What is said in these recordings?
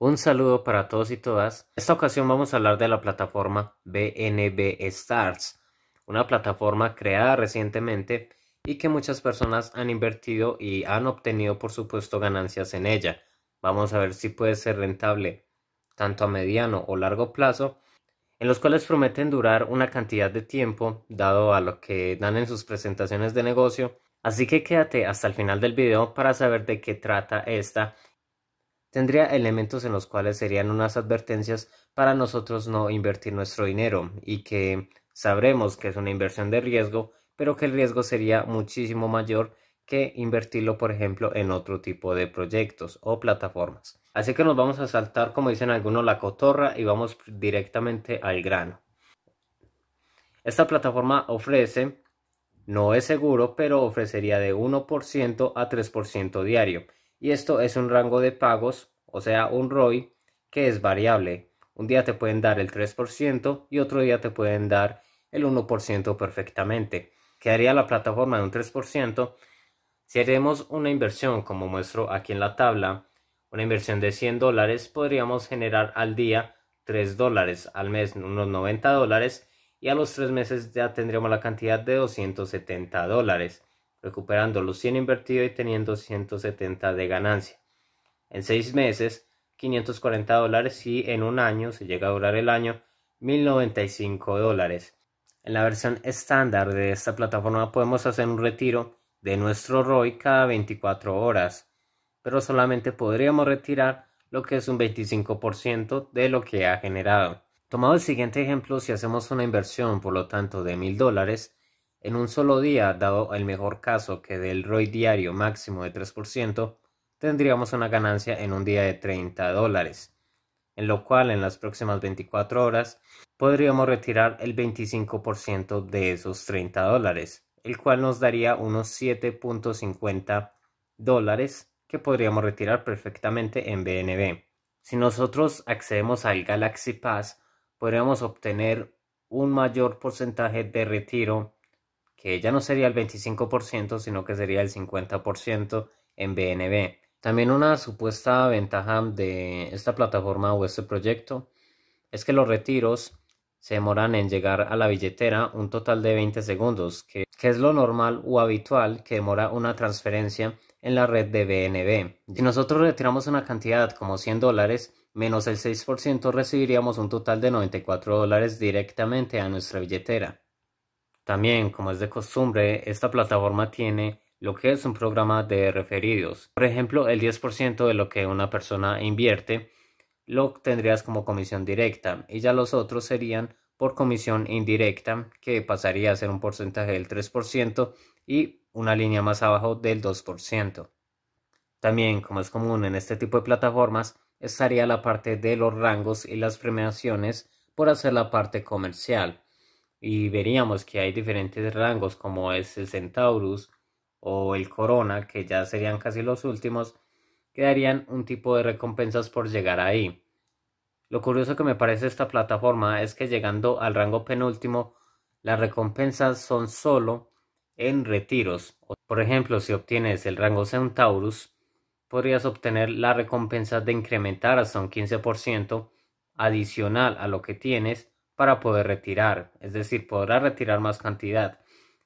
Un saludo para todos y todas. En esta ocasión vamos a hablar de la plataforma BNB Stars, una plataforma creada recientemente y que muchas personas han invertido y han obtenido por supuesto ganancias en ella. Vamos a ver si puede ser rentable tanto a mediano o largo plazo, en los cuales prometen durar una cantidad de tiempo dado a lo que dan en sus presentaciones de negocio. Así que quédate hasta el final del video para saber de qué trata esta tendría elementos en los cuales serían unas advertencias para nosotros no invertir nuestro dinero y que sabremos que es una inversión de riesgo, pero que el riesgo sería muchísimo mayor que invertirlo, por ejemplo, en otro tipo de proyectos o plataformas. Así que nos vamos a saltar, como dicen algunos, la cotorra y vamos directamente al grano. Esta plataforma ofrece, no es seguro, pero ofrecería de 1% a 3% diario y esto es un rango de pagos, o sea, un ROI que es variable. Un día te pueden dar el 3% y otro día te pueden dar el 1% perfectamente. Quedaría la plataforma de un 3%. Si haremos una inversión, como muestro aquí en la tabla, una inversión de 100 dólares, podríamos generar al día 3 dólares, al mes unos 90 dólares y a los 3 meses ya tendríamos la cantidad de 270 dólares recuperando los 100 invertidos y teniendo 170 de ganancia. En 6 meses, 540 dólares y en un año, si llega a durar el año, 1095 dólares. En la versión estándar de esta plataforma podemos hacer un retiro de nuestro ROI cada 24 horas, pero solamente podríamos retirar lo que es un 25% de lo que ha generado. Tomado el siguiente ejemplo, si hacemos una inversión, por lo tanto, de 1000 dólares, en un solo día, dado el mejor caso que del ROI diario máximo de 3%, tendríamos una ganancia en un día de 30 dólares, en lo cual en las próximas 24 horas podríamos retirar el 25% de esos 30 dólares, el cual nos daría unos 7.50 dólares que podríamos retirar perfectamente en BNB. Si nosotros accedemos al Galaxy Pass, podríamos obtener un mayor porcentaje de retiro que ya no sería el 25%, sino que sería el 50% en BNB. También una supuesta ventaja de esta plataforma o este proyecto es que los retiros se demoran en llegar a la billetera un total de 20 segundos, que, es lo normal o habitual que demora una transferencia en la red de BNB. Si nosotros retiramos una cantidad como 100 dólares, menos el 6% recibiríamos un total de 94 dólares directamente a nuestra billetera. También, como es de costumbre, esta plataforma tiene lo que es un programa de referidos. Por ejemplo, el 10% de lo que una persona invierte lo tendrías como comisión directa y ya los otros serían por comisión indirecta que pasaría a ser un porcentaje del 3% y una línea más abajo del 2%. También, como es común en este tipo de plataformas, estaría la parte de los rangos y las premiaciones por hacer la parte comercial y veríamos que hay diferentes rangos como es el Centaurus o el Corona, que ya serían casi los últimos, que darían un tipo de recompensas por llegar ahí. Lo curioso que me parece esta plataforma es que llegando al rango penúltimo, las recompensas son solo en retiros. Por ejemplo, si obtienes el rango Centaurus, podrías obtener la recompensa de incrementar hasta un 15% adicional a lo que tienes para poder retirar, es decir, podrá retirar más cantidad.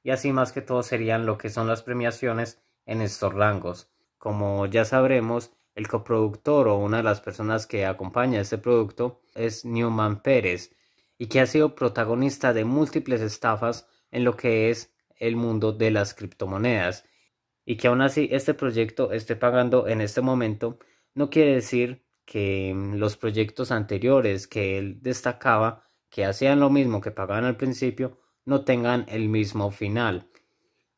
Y así más que todo serían lo que son las premiaciones en estos rangos. Como ya sabremos, el coproductor o una de las personas que acompaña este producto es Newman Pérez, y que ha sido protagonista de múltiples estafas en lo que es el mundo de las criptomonedas. Y que aún así este proyecto esté pagando en este momento no quiere decir que los proyectos anteriores que él destacaba que hacían lo mismo que pagaban al principio no tengan el mismo final.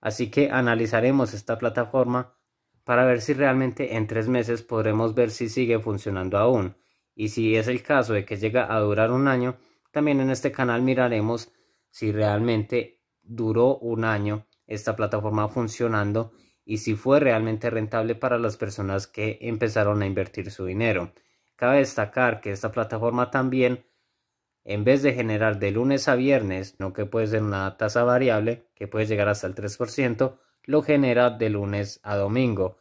Así que analizaremos esta plataforma para ver si realmente en tres meses podremos ver si sigue funcionando aún. Y si es el caso de que llega a durar un año, también en este canal miraremos si realmente duró un año esta plataforma funcionando y si fue realmente rentable para las personas que empezaron a invertir su dinero. Cabe destacar que esta plataforma también en vez de generar de lunes a viernes, no que puede ser una tasa variable, que puede llegar hasta el 3%, lo genera de lunes a domingo.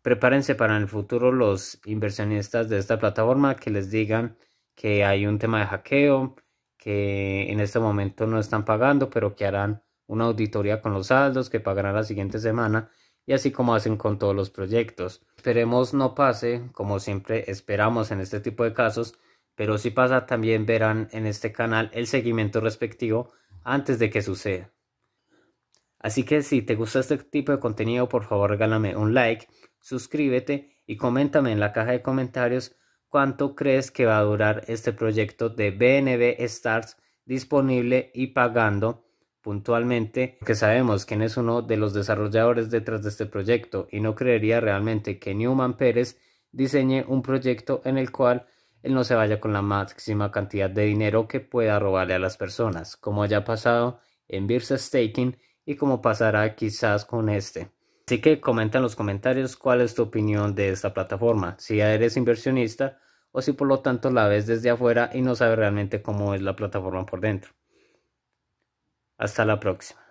Prepárense para en el futuro los inversionistas de esta plataforma que les digan que hay un tema de hackeo, que en este momento no están pagando, pero que harán una auditoría con los saldos, que pagarán la siguiente semana y así como hacen con todos los proyectos. Esperemos no pase, como siempre esperamos en este tipo de casos, pero si pasa también verán en este canal el seguimiento respectivo antes de que suceda. Así que si te gusta este tipo de contenido, por favor regálame un like, suscríbete y coméntame en la caja de comentarios cuánto crees que va a durar este proyecto de BNB Stars disponible y pagando puntualmente, que sabemos quién es uno de los desarrolladores detrás de este proyecto y no creería realmente que Newman Pérez diseñe un proyecto en el cual él no se vaya con la máxima cantidad de dinero que pueda robarle a las personas, como haya pasado en Birsa Staking y como pasará quizás con este. Así que comenta en los comentarios cuál es tu opinión de esta plataforma, si eres inversionista o si por lo tanto la ves desde afuera y no sabes realmente cómo es la plataforma por dentro. Hasta la próxima.